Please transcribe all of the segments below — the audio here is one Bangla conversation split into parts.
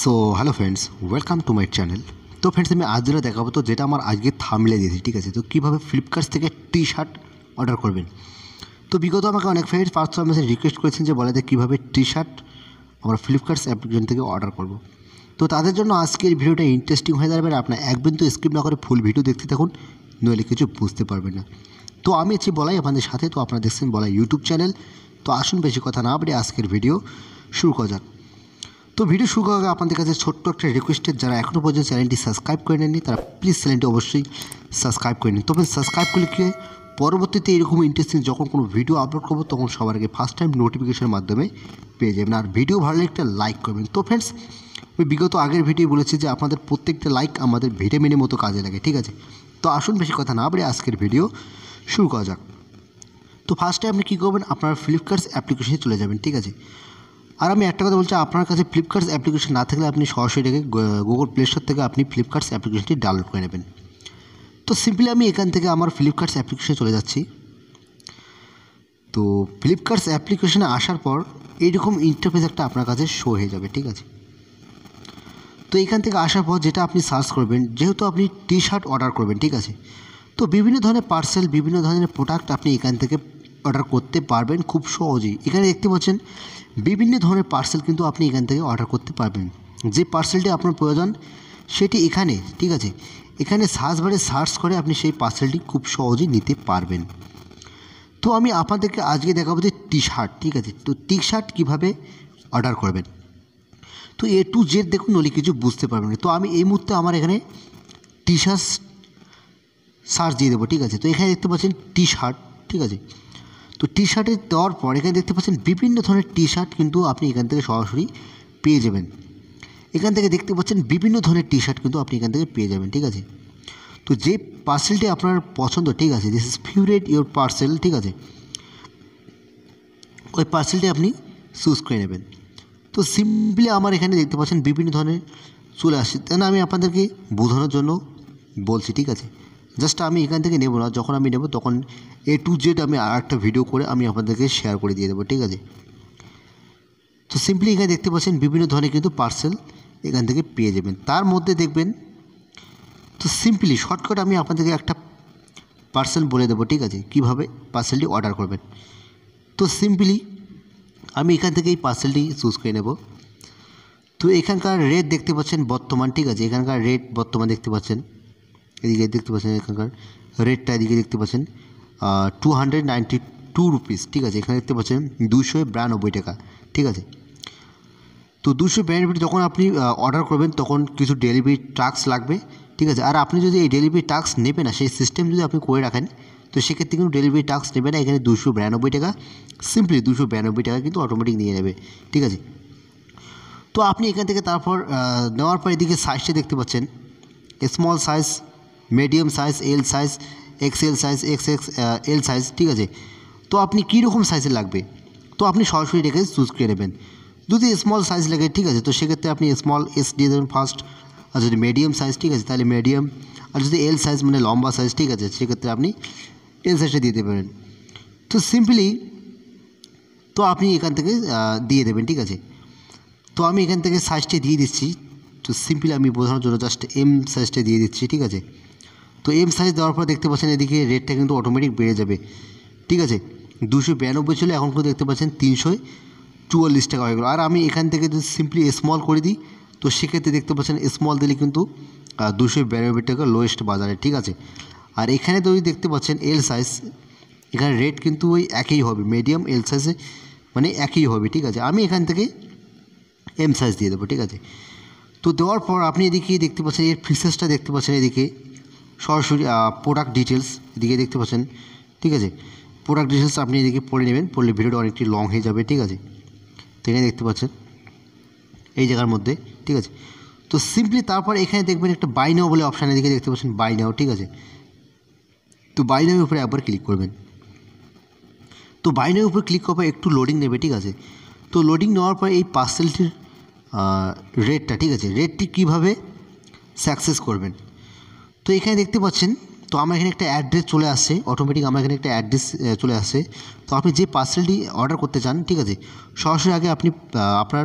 so hello friends welcome to my channel তো ফ্রেন্ডস আমি আজ যেটা দেখাবো তো যেটা আমার আজকে থামলে দিয়েছি ঠিক আছে তো কীভাবে ফ্লিপকার্ট থেকে টি শার্ট অর্ডার করবেন তো বিগত আমাকে অনেক ফ্রেন্ড ফার্স্ট মেসেজ রিকোয়েস্ট করেছেন যে বলে যে কীভাবে টি শার্ট আমরা ফ্লিপকার্টস অ্যাপ্লিকেশন থেকে অর্ডার করবো তো তাদের জন্য আজকের ভিডিওটা ইন্টারেস্টিং হয়ে দাঁড়াবে আপনার একদিন তো স্ক্রিপ না করে ফুল ভিডিও দেখতে থাকুন নইলে কিছু বুঝতে পারবেন না তো আমি আছি বলাই আপনাদের সাথে তো আপনারা দেখছেন বলাই ইউটিউব চ্যানেল তো আসুন বেশি কথা না বলে আজকের ভিডিও শুরু করা যাক তো ভিডিও শুরু করার আগে আপনাদের কাছে ছোট্ট একটা রিকোয়েস্টের যারা এখনও পর্যন্ত চ্যানেলটি সাবস্ক্রাইব করে নেননি তারা প্লিজ চ্যানেলটি অবশ্যই সাবস্ক্রাইব করে নিন তবে সাবস্ক্রাইব করলে কী হয় পরবর্তীতে এরকম ইন্টারেস্টিং যখন কোনো ভিডিও আপলোড করবো তখন সবার আগে ফার্স্ট টাইম নোটিফিকেশনের মাধ্যমে পেয়ে যাবেন আর ভিডিও ভালো লাগলে একটা লাইক করবেন তো ফ্রেন্ডস ওই বিগত আগের ভিডিও বলেছি যে আপনাদের প্রত্যেকটা লাইক আমাদের ভিটামিনের মতো কাজে লাগে ঠিক আছে তো আসুন বেশি কথা না বলে আজকের ভিডিও শুরু করা যাক তো ফার্স্টে আপনি কী করবেন আপনার ফ্লিপকার্টস অ্যাপ্লিকেশনে চলে যাবেন ঠিক আছে আর আমি একটা কথা বলছি আপনার কাছে ফ্লিপকার্টস অ্যাপ্লিকেশন না থাকলে আপনি সরাসরি রেখে গুগল প্লে স্টোর থেকে আপনি ফ্লিপকার্টস অ্যাপ্লিকেশনটি ডাউনলোড করে নেবেন তো সিম্পলি আমি এখান থেকে আমার ফ্লিপকার্টস অ্যাপ্লিকেশনে চলে যাচ্ছি তো ফ্লিপকার্টস অ্যাপ্লিকেশনে আসার পর এইরকম ইন্টারফেস একটা আপনার কাছে শো হয়ে যাবে ঠিক আছে তো এখান থেকে আসার পর যেটা আপনি সার্চ করবেন যেহেতু আপনি টি শার্ট অর্ডার করবেন ঠিক আছে তো বিভিন্ন ধরনের পার্সেল বিভিন্ন ধরনের প্রোডাক্ট আপনি এখান থেকে অর্ডার করতে পারবেন খুব সহজেই এখানে দেখতে পাচ্ছেন বিভিন্ন ধরনের পার্সেল কিন্তু আপনি এখান থেকে অর্ডার করতে পারবেন যে পার্সেলটি আপনার প্রয়োজন সেটি এখানে ঠিক আছে এখানে সার্চ বারে সার্চ করে আপনি সেই পার্সেলটি খুব সহজেই নিতে পারবেন তো আমি আপনাদেরকে আজকে দেখাবো যে টি শার্ট ঠিক আছে তো টি শার্ট কীভাবে অর্ডার করবেন তো এ টু জেড দেখুন নলি কিছু বুঝতে পারবেন তো আমি এই মুহূর্তে আমার এখানে টি শার্ট সার্চ দিয়ে দেবো ঠিক আছে তো এখানে দেখতে পাচ্ছেন টি শার্ট ঠিক আছে তো টি শার্টে দেওয়ার পর এখানে দেখতে পাচ্ছেন বিভিন্ন ধরনের টি শার্ট কিন্তু আপনি এখান থেকে সরাসরি পেয়ে যাবেন এখান থেকে দেখতে পাচ্ছেন বিভিন্ন ধরনের টি শার্ট কিন্তু আপনি এখান থেকে পেয়ে যাবেন ঠিক আছে তো যে পার্সেলটি আপনার পছন্দ ঠিক আছে this is favourite your parcel ঠিক আছে ওই পার্সেলটি আপনি চুজ করে নেবেন তো সিম্পলি আমার এখানে দেখতে পাচ্ছেন বিভিন্ন ধরনের চলে আসছে তাই না মানে আমি আপনাদেরকে বোঝানোর জন্য বলছি ঠিক আছে জাস্ট আমি এখান থেকে নেবো না যখন আমি নেবো তখন এ টু জেড আমি আর একটা ভিডিও করে আমি আপনাদেরকে শেয়ার করে দিয়ে দেবো ঠিক আছে তো সিম্পলি এখানে দেখতে পাচ্ছেন বিভিন্ন ধরনের কিন্তু পার্সেল এখান থেকে পেয়ে যাবেন তার মধ্যে দেখবেন তো সিম্পলি শর্টকাট আমি আপনাদেরকে একটা পার্সেল বলে দেবো ঠিক আছে কিভাবে পার্সেলটি অর্ডার করবেন তো সিম্পলি আমি এখান থেকে এই পার্সেলটি চুজ করে নেব তো এখানকার রেট দেখতে পাচ্ছেন বর্তমান ঠিক আছে এখানকার রেট বর্তমান দেখতে পাচ্ছেন এদিকে দেখতে পাচ্ছেন এখানকার রেটটা এদিকে দেখতে পাচ্ছেন two hundred ninety two rupees ঠিক আছে এখানে দেখতে পাচ্ছেন দুশো বিরানব্বই টাকা ঠিক আছে তো দুশো বিরানব্বই যখন আপনি অর্ডার করবেন তখন কিছু ডেলিভারি টাস্ক লাগবে ঠিক আছে আর আপনি যদি এই ডেলিভারি টাস্ক নেবেন না সেই সিস্টেম যদি আপনি করে রাখেন তো সেক্ষেত্রে কিন্তু ডেলিভারি টাস্ক নেবে না এখানে দুশো বিরানব্বই টাকা সিম্পলি দুশো বিরানব্বই টাকা কিন্তু অটোমেটিক নিয়ে নেবে ঠিক আছে তো আপনি এখান থেকে তারপর নেওয়ার পর এদিকে সাইজটা দেখতে পাচ্ছেন small size medium size L size XL size X X L size ঠিক আছে তো আপনি কীরকম সাইজের লাগবে তো আপনি সরাসরি এটাকে চুজ করে নেবেন যদি স্মল সাইজ লাগে ঠিক আছে তো সেক্ষেত্রে আপনি স্মল এস দিয়ে দেবেন ফার্স্ট আর যদি মিডিয়াম সাইজ ঠিক আছে তাহলে মিডিয়াম আর যদি এল সাইজ মানে লম্বা সাইজ ঠিক আছে সেক্ষেত্রে আপনি এল সাইজটা দিয়ে দেবেন তো সিম্পলি তো আপনি এখান থেকে দিয়ে দেবেন ঠিক আছে তো আমি এখান থেকে সাইজটা দিয়ে দিচ্ছি তো সিম্পলি আমি বোঝানোর জন্য জাস্ট এম সাইজটা দিয়ে দিচ্ছি ঠিক আছে তো এম সাইজ দেওয়ার পর দেখতে পাচ্ছেন এদিকে রেটটা কিন্তু অটোমেটিক বেড়ে যাবে ঠিক আছে দুশো বিরানব্বই ছিল এখন কিন্তু দেখতে পাচ্ছেন তিনশো চুয়াল্লিশ টাকা হয়ে গেলো আর আমি এখান থেকে যদি সিম্পলি স্মল করে দিই তো সেক্ষেত্রে দেখতে পাচ্ছেন স্মল দিলে কিন্তু দুশো বিরানব্বই টাকা লোয়েস্ট বাজারে ঠিক আছে আর এখানে যদি দেখতে পাচ্ছেন এল সাইজ এখানে রেট কিন্তু ওই একই হবে মিডিয়াম এল সাইজে মানে একই হবে ঠিক আছে আমি এখান থেকে এম সাইজ দিয়ে দেবো ঠিক আছে তো দেওয়ার পর আপনি এদিকে দেখতে পাচ্ছেন এর ফিসেসটা দেখতে পাচ্ছেন এদিকে সরাসরি প্রোডাক্ট ডিটেলস এদিকে দেখতে পাচ্ছেন ঠিক আছে প্রোডাক্ট ডিটেলস আপনি এদিকে পড়ে নেবেন পড়লে ভিডিওটা অনেকটি লং হয়ে যাবে ঠিক আছে তো এখানে দেখতে পাচ্ছেন এই জায়গার মধ্যে ঠিক আছে তো সিম্পলি তারপর এখানে দেখবেন একটা বাইনাও বলে অপশান এদিকে দেখতে পাচ্ছেন বাইনাও ঠিক আছে তো বাই উপরে একবার ক্লিক করবেন তো বাইনের উপর উপরে ক্লিক করার একটু লোডিং নেবে ঠিক আছে তো লোডিং নেওয়ার পর এই পার্সেলটির রেটটা ঠিক আছে রেটটি কীভাবে সাকসেস করবেন তো এখানে দেখতে পাচ্ছেন তো আমার এখানে একটা অ্যাড্রেস চলে আসে অটোমেটিক আমার এখানে একটা অ্যাড্রেস চলে আসে তো আপনি যে পার্সেলটি অর্ডার করতে চান ঠিক আছে সরাসরি আগে আপনি আপনার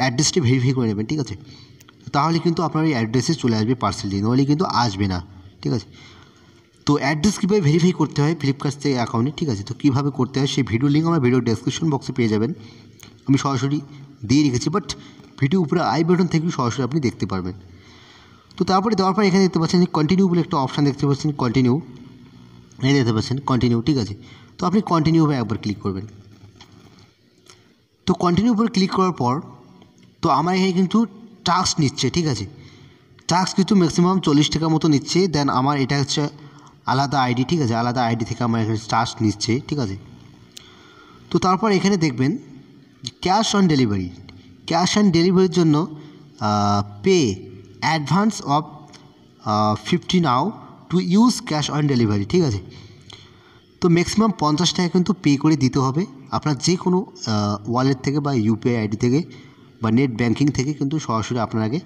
অ্যাড্রেসটি ভেরিফাই করে নেবেন ঠিক আছে তাহলে কিন্তু আপনার এই অ্যাড্রেসে চলে আসবে পার্সেলটি নাহলে কিন্তু আসবে না ঠিক আছে তো অ্যাড্রেস কীভাবে ভেরিফাই করতে হয় ফ্লিপকার্ট থেকে অ্যাকাউন্টে ঠিক আছে তো কীভাবে করতে হয় সেই ভিডিও লিঙ্ক আমার ভিডিও ডেসক্রিপশন বক্সে পেয়ে যাবেন আমি সরাসরি দিয়ে রেখেছি বাট ভিডিও উপরে আই বাটন থেকে সরাসরি আপনি দেখতে পারবেন তো তারপরে দেওয়ার পর এখানে দেখতে পাচ্ছেন কন্টিনিউ বলে একটা অপশান দেখতে পাচ্ছেন কন্টিনিউ এই দেখতে পাচ্ছেন কন্টিনিউ ঠিক আছে তো আপনি কন্টিনিউ হয়ে একবার ক্লিক করবেন তো কন্টিনিউ উপরে ক্লিক করার পর তো আমার এখানে কিন্তু টাস্ক নিচ্ছে ঠিক আছে টাস্ক কিন্তু ম্যাক্সিমাম চল্লিশ টাকা মতো নিচ্ছে দেন আমার এটা হচ্ছে আলাদা আইডি ঠিক আছে আলাদা আইডি থেকে আমার এখানে টাস্ক নিচ্ছে ঠিক আছে তো তারপর এখানে দেখবেন cash on delivery cash on ডেলিভারির জন্য pay advance of fifty now to use cash on delivery ঠিক আছে তো ম্যাক্সিমাম পঞ্চাশ টাকা কিন্তু পে করে দিতে হবে আপনার যে কোনো ওয়ালেট থেকে বা ইউপিআই আইডি থেকে বা নেট ব্যাঙ্কিং থেকে কিন্তু সরাসরি আপনাকে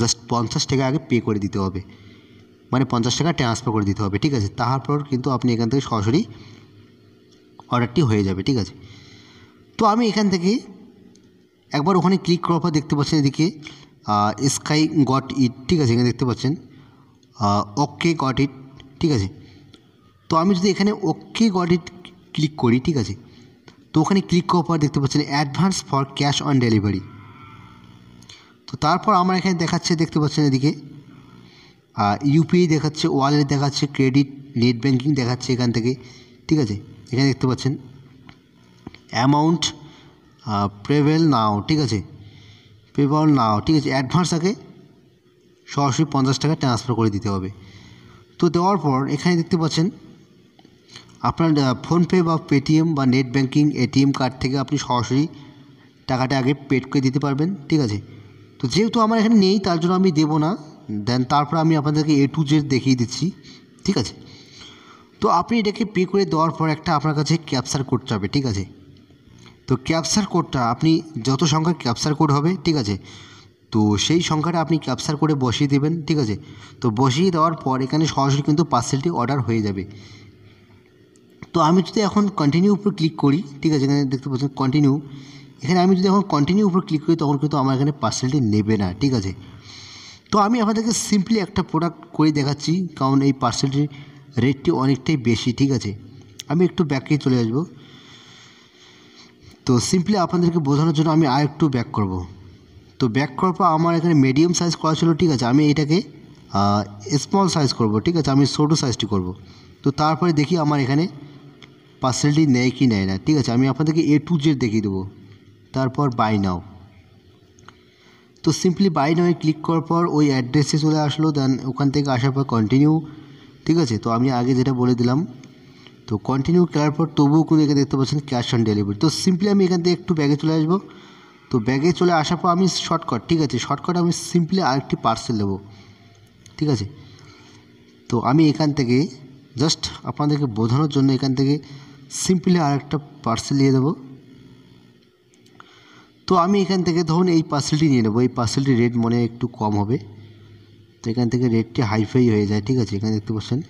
জাস্ট পঞ্চাশ টাকা আগে পে করে দিতে হবে মানে পঞ্চাশ টাকা ট্রান্সফার করে দিতে হবে ঠিক আছে তারপর কিন্তু আপনি এখান থেকে সরাসরি অর্ডারটি হয়ে যাবে ঠিক আছে তো আমি এখান থেকে একবার ওখানে ক্লিক করার পর দেখতে পাচ্ছি এদিকে স্কাই গট ইট ঠিক আছে এখানে দেখতে পাচ্ছেন ওকে গট ইট ঠিক আছে তো আমি যদি এখানে ওকে গট ইট ক্লিক করি ঠিক আছে তো ওখানে ক্লিক করার পর দেখতে পাচ্ছেন advance for cash on delivery তো তারপর আমার এখানে দেখাচ্ছে দেখতে পাচ্ছেন এদিকে ইউপিআই দেখাচ্ছে ওয়ালেট দেখাচ্ছে ক্রেডিট নেট ব্যাঙ্কিং দেখাচ্ছে এখান থেকে ঠিক আছে এখানে দেখতে পাচ্ছেন অ্যামাউন্ট প্রেভেল নাও ঠিক আছে পেপার নাও ঠিক আছে অ্যাডভান্স আগে সরাসরি পঞ্চাশ টাকা ট্রান্সফার করে দিতে হবে তো দেওয়ার পর এখানে দেখতে পাচ্ছেন আপনার ফোনপে বা পেটিএম বা নেট ব্যাঙ্কিং এটিএম কার্ড থেকে আপনি সরাসরি টাকাটা আগে পেড করে দিতে পারবেন ঠিক আছে তো যেহেতু আমার এখানে নেই তার জন্য আমি দেবো না দেন তারপর আমি আপনাদেরকে এ টু জেড দেখিয়ে দিচ্ছি ঠিক আছে তো আপনি এটাকে পে করে দেওয়ার পর একটা আপনার কাছে ক্যাপচার করতে হবে ঠিক আছে তো ক্যাপচার কোডটা আপনি যত সংখ্যার ক্যাপচার কোড হবে ঠিক আছে তো সেই সংখ্যাটা আপনি ক্যাপচার করে বসিয়ে দেবেন ঠিক আছে তো বসিয়ে দেওয়ার পর এখানে সরাসরি কিন্তু পার্সেলটি অর্ডার হয়ে যাবে তো আমি যদি এখন কন্টিনিউ উপর ক্লিক করি ঠিক আছে এখানে দেখতে পাচ্ছেন কন্টিনিউ এখানে আমি যদি এখন কন্টিনিউ উপর ক্লিক করি তখন কিন্তু আমার এখানে পার্সেলটি নেবে না ঠিক আছে তো আমি আপনাদেরকে সিম্পলি একটা প্রোডাক্ট করে দেখাচ্ছি কারণ এই পার্সেলটির রেটটি অনেকটাই বেশি ঠিক আছে আমি একটু ব্যাকে চলে আসবো তো সিম্পলি আপনাদেরকে বোঝানোর জন্য আমি আর একটু ব্যাক করব তো ব্যাক করার পর আমার এখানে মিডিয়াম সাইজ করা ছিল ঠিক আছে আমি এটাকে স্মল সাইজ করব ঠিক আছে আমি ছোটো সাইজটি করব তো তারপরে দেখি আমার এখানে পার্সেলটি নেয় কি নেয় না ঠিক আছে আমি আপনাদেরকে এ টু জেড দেখিয়ে দেবো তারপর বাই নাও তো সিম্পলি বাই নাও ক্লিক করার পর ওই অ্যাড্রেসে চলে আসলো দেন ওখান থেকে আসার পর কন্টিনিউ ঠিক আছে তো আমি আগে যেটা বলে দিলাম তো কন্টিনিউ করার পর তবুও কিন্তু এখানে দেখতে পাচ্ছেন ক্যাশ অন ডেলিভারি তো সিম্পলি আমি এখান থেকে একটু ব্যাগে চলে আসবো তো ব্যাগে চলে আসার পর আমি শর্টকাট ঠিক আছে শর্টকাট আমি সিম্পলি আরেকটি পার্সেল দেবো ঠিক আছে তো আমি এখান থেকে জাস্ট আপনাদেরকে বোঝানোর জন্য এখান থেকে সিম্পলি আরেকটা পার্সেল দিয়ে দেবো তো আমি এখান থেকে ধরুন এই পার্সেলটি নিয়ে নেবো এই পার্সেলটির রেট মনে একটু কম হবে তো এখান থেকে রেটটি হাইফাই হয়ে যায় ঠিক আছে এখানে দেখতে পাচ্ছেন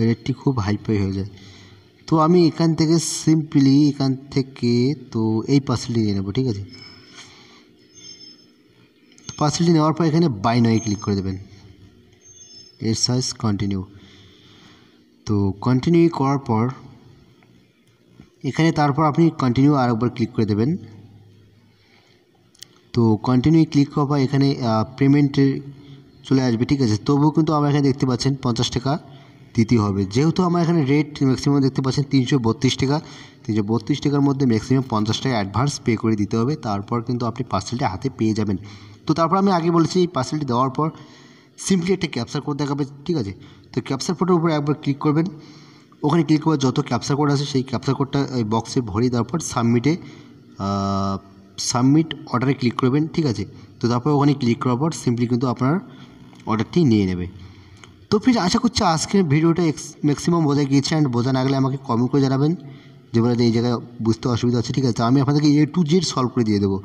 রেটটি মানে খুব হাইফাই হয়ে যায় তো আমি এখান থেকে সিম্পলি এখান থেকে তো এই পার্সেলটি নিয়ে নেবো ঠিক আছে পার্সেলটি নেওয়ার পর এখানে বাই নয় ক্লিক করে দেবেন এর সাইজ কন্টিনিউ তো কন্টিনিউ করার পর এখানে তারপর আপনি কন্টিনিউ আরেকবার ক্লিক করে দেবেন তো কন্টিনিউ ক্লিক করার পর এখানে পেমেন্টের চলে আসবে ঠিক আছে তবুও কিন্তু আমরা এখানে দেখতে পাচ্ছেন পঞ্চাশ টাকা দিতে হবে যেহেতু আমার এখানে রেট ম্যাক্সিমাম দেখতে পাচ্ছেন তিনশো বত্রিশ টাকা তিনশো বত্রিশ টাকার মধ্যে ম্যাক্সিমাম পঞ্চাশ টাকা অ্যাডভান্স পে করে দিতে হবে তারপর কিন্তু আপনি পার্সেলটা হাতে পেয়ে যাবেন তো তারপর আমি আগে বলেছি এই পার্সেলটি দেওয়ার পর সিম্পলি একটা ক্যাপচার কোড দেখাবে ঠিক আছে তো ক্যাপচার কোডের উপরে একবার ক্লিক করবেন ওখানে ক্লিক করে যত ক্যাপচার কোড আছে সেই ক্যাপচার কোডটা ওই বক্সে ভরিয়ে দেওয়ার পর সাবমিটে সাবমিট অর্ডারে ক্লিক করবেন ঠিক আছে তো তারপর ওখানে ক্লিক করার পর সিম্পলি কিন্তু আপনার অর্ডারটি নিয়ে নেবে তো ফ্রেন্ডস আশা করছি আজকের ভিডিওটা ম্যাক্সিমাম বোঝা গিয়েছে অ্যান্ড বোঝা না গেলে আমাকে কমেন্ট করে জানাবেন যে বলে এই জায়গায় বুঝতে অসুবিধা আছে ঠিক আছে আমি আপনাদেরকে এ টু জেড সলভ করে দিয়ে দেবো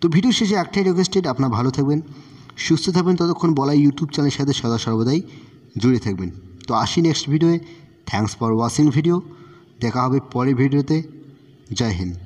তো ভিডিও শেষে একটাই রিকোয়েস্টেড আপনার ভালো থাকবেন সুস্থ থাকবেন ততক্ষণ বলা ইউটিউব চ্যানেলের সাথে সদা সর্বদাই জুড়ে থাকবেন তো আসি নেক্সট ভিডিওয়ে থ্যাংকস ফর ওয়াচিং ভিডিও দেখা হবে পরের ভিডিওতে জয় হিন্দ